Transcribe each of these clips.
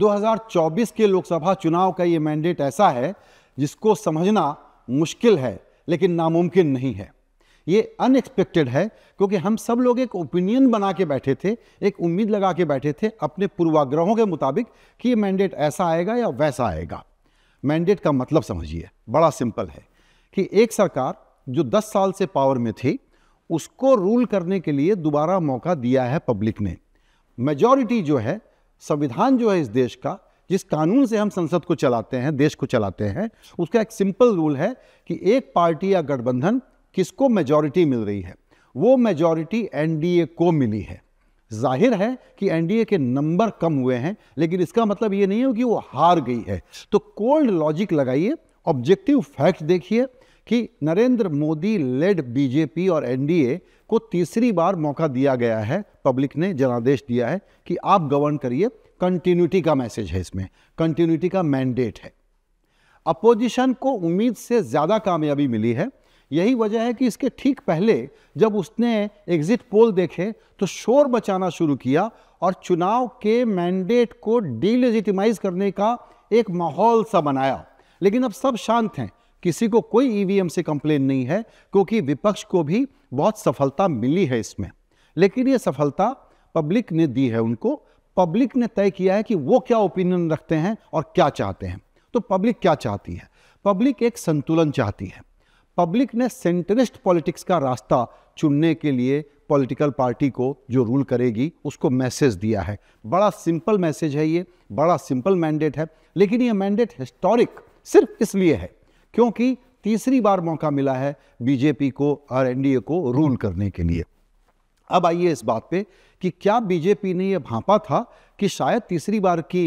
2024 के लोकसभा चुनाव का ये मैंडेट ऐसा है जिसको समझना मुश्किल है लेकिन नामुमकिन नहीं है ये अनएक्सपेक्टेड है क्योंकि हम सब लोग एक ओपिनियन बना के बैठे थे एक उम्मीद लगा के बैठे थे अपने पूर्वाग्रहों के मुताबिक कि ये मैंडेट ऐसा आएगा या वैसा आएगा मैंडेट का मतलब समझिए बड़ा सिंपल है कि एक सरकार जो 10 साल से पावर में थी उसको रूल करने के लिए दोबारा मौका दिया है पब्लिक ने मेजॉरिटी जो है संविधान जो है इस देश का जिस कानून से हम संसद को चलाते हैं देश को चलाते हैं उसका एक सिंपल रूल है कि एक पार्टी या गठबंधन किसको मेजॉरिटी मिल रही है वो मेजॉरिटी एनडीए को मिली है जाहिर है कि एनडीए के नंबर कम हुए हैं लेकिन इसका मतलब ये नहीं हो कि वो हार गई है तो कोल्ड लॉजिक लगाइए ऑब्जेक्टिव फैक्ट देखिए कि नरेंद्र मोदी लेड बीजेपी और एनडीए को तीसरी बार मौका दिया गया है पब्लिक ने जनादेश दिया है कि आप गवर्न करिए कंटिन्यूटी का मैसेज है इसमें कंटिन्यूटी का मैंडेट है अपोजिशन को उम्मीद से ज़्यादा कामयाबी मिली है यही वजह है कि इसके ठीक पहले जब उसने एग्जिट पोल देखे तो शोर बचाना शुरू किया और चुनाव के मैंडेट को डीलिजिटिमाइज करने का एक माहौल सा बनाया लेकिन अब सब शांत हैं किसी को कोई ईवीएम e से कंप्लेन नहीं है क्योंकि विपक्ष को भी बहुत सफलता मिली है इसमें लेकिन ये सफलता पब्लिक ने दी है उनको पब्लिक ने तय किया है कि वो क्या ओपिनियन रखते हैं और क्या चाहते हैं तो पब्लिक क्या चाहती है पब्लिक एक संतुलन चाहती है पब्लिक ने सेंट्रलिस्ट पॉलिटिक्स का रास्ता चुनने के लिए पॉलिटिकल पार्टी को जो रूल करेगी उसको मैसेज दिया है बड़ा सिंपल मैसेज है ये बड़ा सिंपल मैंडेट है लेकिन ये मैंडेट हिस्टोरिक सिर्फ इसलिए है क्योंकि तीसरी बार मौका मिला है बीजेपी को और एनडीए को रूल करने के लिए अब आइए इस बात पे कि क्या बीजेपी ने यह भापा था कि शायद तीसरी बार की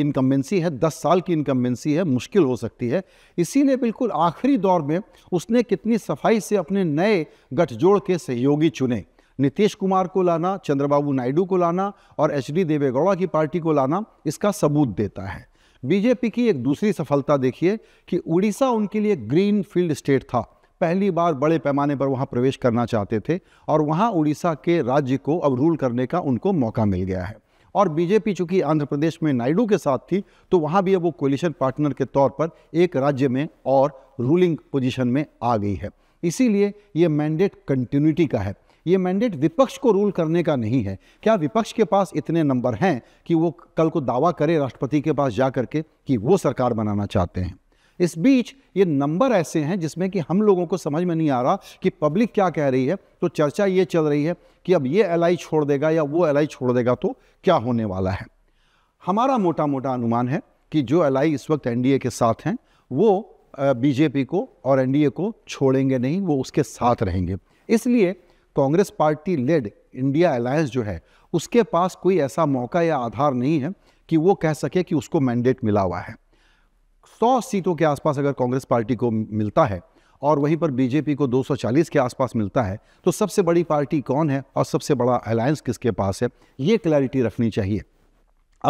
इनकम्बेंसी है दस साल की इनकम्बेंसी है मुश्किल हो सकती है इसीलिए बिल्कुल आखिरी दौर में उसने कितनी सफाई से अपने नए गठजोड़ के सहयोगी चुने नीतीश कुमार को लाना चंद्रबाबू नायडू को लाना और एच डी देवेगौड़ा की पार्टी को लाना इसका सबूत देता है बीजेपी की एक दूसरी सफलता देखिए कि उड़ीसा उनके लिए ग्रीन फील्ड स्टेट था पहली बार बड़े पैमाने पर वहाँ प्रवेश करना चाहते थे और वहाँ उड़ीसा के राज्य को अब रूल करने का उनको मौका मिल गया है और बीजेपी चूंकि आंध्र प्रदेश में नायडू के साथ थी तो वहाँ भी अब वो कोलिशन पार्टनर के तौर पर एक राज्य में और रूलिंग पोजिशन में आ गई है इसीलिए ये मैंडेट कंटिन्यूटी का है ये मैंडेट विपक्ष को रूल करने का नहीं है क्या विपक्ष के पास इतने नंबर हैं कि वो कल को दावा करे राष्ट्रपति के पास जा करके कि वो सरकार बनाना चाहते हैं इस बीच ये नंबर ऐसे हैं जिसमें कि हम लोगों को समझ में नहीं आ रहा कि पब्लिक क्या कह रही है तो चर्चा ये चल रही है कि अब ये एल छोड़ देगा या वो एल छोड़ देगा तो क्या होने वाला है हमारा मोटा मोटा अनुमान है कि जो एल इस वक्त एनडीए के साथ हैं वो बीजेपी को और एनडीए को छोड़ेंगे नहीं वो उसके साथ रहेंगे इसलिए Congress party led India alliance जो है उसके पास कोई ऐसा मौका या आधार नहीं है कि वो कह सके कि उसको मैंडेट मिला हुआ है सौ सीटों के आसपास अगर कांग्रेस पार्टी को मिलता है और वहीं पर बीजेपी को 240 के आसपास मिलता है तो सबसे बड़ी पार्टी कौन है और सबसे बड़ा अलायंस किसके पास है ये क्लैरिटी रखनी चाहिए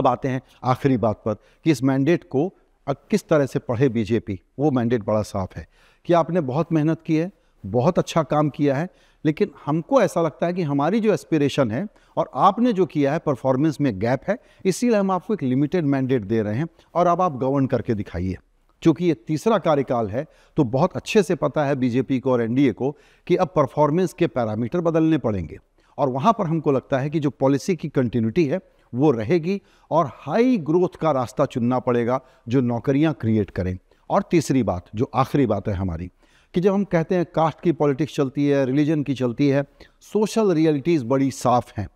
अब आते हैं आखिरी बात पर कि इस मैंडेट को किस तरह से पढ़े बीजेपी वो मैंडेट बड़ा साफ है कि आपने बहुत मेहनत की है बहुत अच्छा काम किया है लेकिन हमको ऐसा लगता है कि हमारी जो एस्पिरेशन है और आपने जो किया है परफॉर्मेंस में गैप है इसीलिए हम आपको एक लिमिटेड मैंडेट दे रहे हैं और अब आप गवर्न करके दिखाइए चूँकि ये तीसरा कार्यकाल है तो बहुत अच्छे से पता है बीजेपी को और एनडीए को कि अब परफॉर्मेंस के पैरामीटर बदलने पड़ेंगे और वहाँ पर हमको लगता है कि जो पॉलिसी की कंटिन्यूटी है वो रहेगी और हाई ग्रोथ का रास्ता चुनना पड़ेगा जो नौकरियां क्रिएट करें और तीसरी बात जो आखिरी बात है हमारी कि जब हम कहते हैं कास्ट की पॉलिटिक्स चलती है रिलीजन की चलती है सोशल रियलिटीज़ बड़ी साफ़ हैं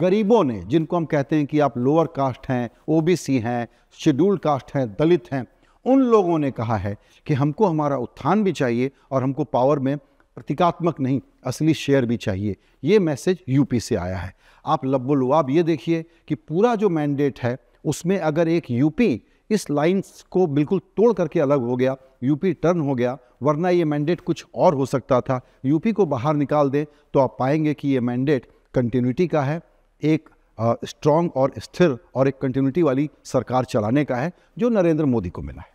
गरीबों ने जिनको हम कहते हैं कि आप लोअर कास्ट हैं ओबीसी हैं शेड्यूल्ड कास्ट हैं दलित हैं उन लोगों ने कहा है कि हमको हमारा उत्थान भी चाहिए और हमको पावर में प्रतीकात्मक नहीं असली शेयर भी चाहिए ये मैसेज यूपी से आया है आप लब्बुलवाब ये देखिए कि पूरा जो मैंडेट है उसमें अगर एक यूपी इस लाइन्स को बिल्कुल तोड़ करके अलग हो गया यूपी टर्न हो गया वरना ये मैंडेट कुछ और हो सकता था यूपी को बाहर निकाल दें तो आप पाएंगे कि ये मैंडेट कंटिन्यूटी का है एक स्ट्रांग और स्थिर और एक कंटिन्यूटी वाली सरकार चलाने का है जो नरेंद्र मोदी को मिला है